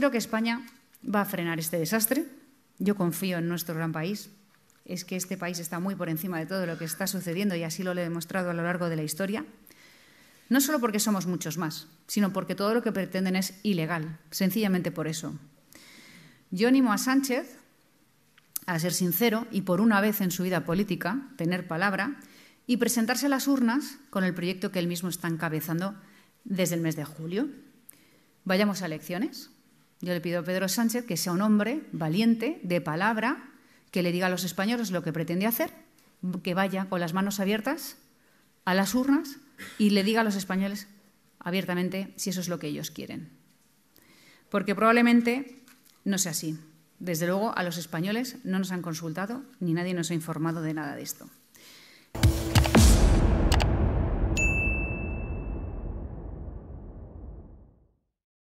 creo que España va a frenar este desastre. Yo confío en nuestro gran país. Es que este país está muy por encima de todo lo que está sucediendo y así lo he demostrado a lo largo de la historia. No solo porque somos muchos más, sino porque todo lo que pretenden es ilegal, sencillamente por eso. Yo animo a Sánchez a ser sincero y por una vez en su vida política tener palabra y presentarse a las urnas con el proyecto que él mismo está encabezando desde el mes de julio. Vayamos a elecciones, yo le pido a Pedro Sánchez que sea un hombre valiente, de palabra, que le diga a los españoles lo que pretende hacer, que vaya con las manos abiertas a las urnas y le diga a los españoles abiertamente si eso es lo que ellos quieren. Porque probablemente no sea así. Desde luego, a los españoles no nos han consultado ni nadie nos ha informado de nada de esto.